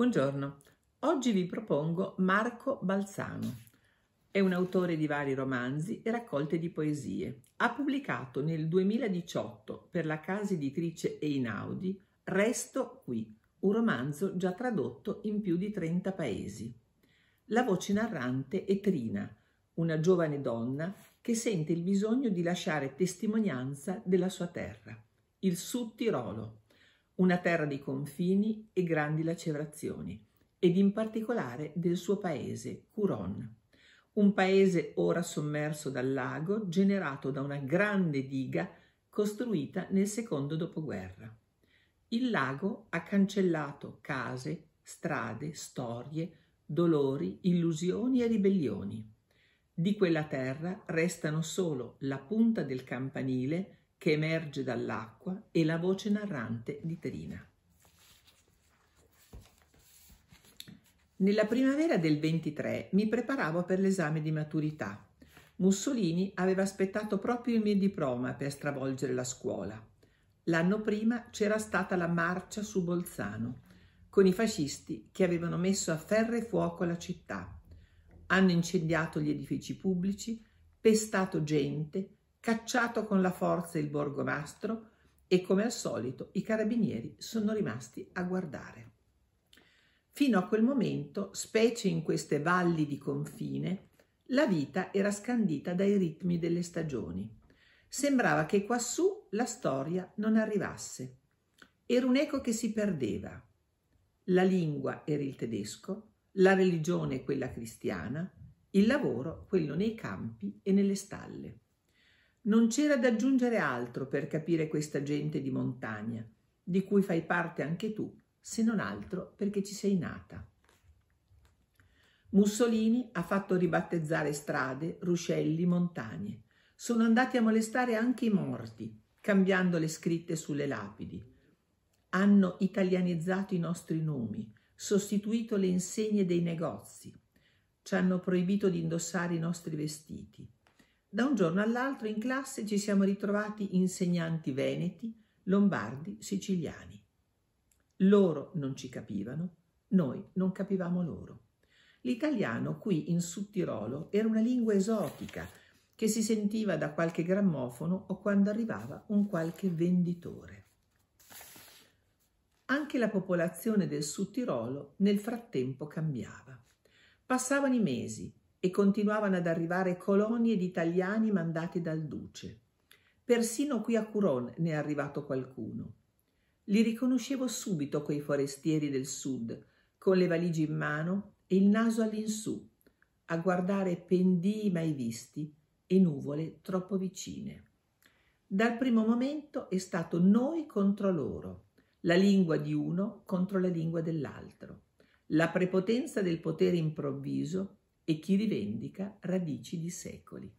Buongiorno, oggi vi propongo Marco Balzano. È un autore di vari romanzi e raccolte di poesie. Ha pubblicato nel 2018 per la casa editrice Einaudi Resto qui, un romanzo già tradotto in più di 30 paesi. La voce narrante è Trina, una giovane donna che sente il bisogno di lasciare testimonianza della sua terra, il Sud Tirolo una terra di confini e grandi lacerazioni, ed in particolare del suo paese, Curon, un paese ora sommerso dal lago generato da una grande diga costruita nel secondo dopoguerra. Il lago ha cancellato case, strade, storie, dolori, illusioni e ribellioni. Di quella terra restano solo la punta del campanile che emerge dall'acqua e la voce narrante di Trina. Nella primavera del 23 mi preparavo per l'esame di maturità. Mussolini aveva aspettato proprio il mio diploma per stravolgere la scuola. L'anno prima c'era stata la marcia su Bolzano, con i fascisti che avevano messo a ferro e fuoco la città. Hanno incendiato gli edifici pubblici, pestato gente, cacciato con la forza il borgomastro e come al solito i carabinieri sono rimasti a guardare. Fino a quel momento, specie in queste valli di confine, la vita era scandita dai ritmi delle stagioni. Sembrava che quassù la storia non arrivasse. Era un'eco che si perdeva. La lingua era il tedesco, la religione quella cristiana, il lavoro quello nei campi e nelle stalle. Non c'era da aggiungere altro per capire questa gente di montagna, di cui fai parte anche tu, se non altro perché ci sei nata. Mussolini ha fatto ribattezzare strade, ruscelli, montagne. Sono andati a molestare anche i morti, cambiando le scritte sulle lapidi. Hanno italianizzato i nostri nomi, sostituito le insegne dei negozi. Ci hanno proibito di indossare i nostri vestiti da un giorno all'altro in classe ci siamo ritrovati insegnanti veneti, lombardi, siciliani. Loro non ci capivano, noi non capivamo loro. L'italiano qui in Sudtirolo era una lingua esotica che si sentiva da qualche grammofono o quando arrivava un qualche venditore. Anche la popolazione del Sudtirolo nel frattempo cambiava. Passavano i mesi, e continuavano ad arrivare colonie di italiani mandati dal duce. Persino qui a Curon ne è arrivato qualcuno. Li riconoscevo subito quei forestieri del sud, con le valigie in mano e il naso all'insù, a guardare pendii mai visti e nuvole troppo vicine. Dal primo momento è stato noi contro loro, la lingua di uno contro la lingua dell'altro, la prepotenza del potere improvviso e chi rivendica radici di secoli.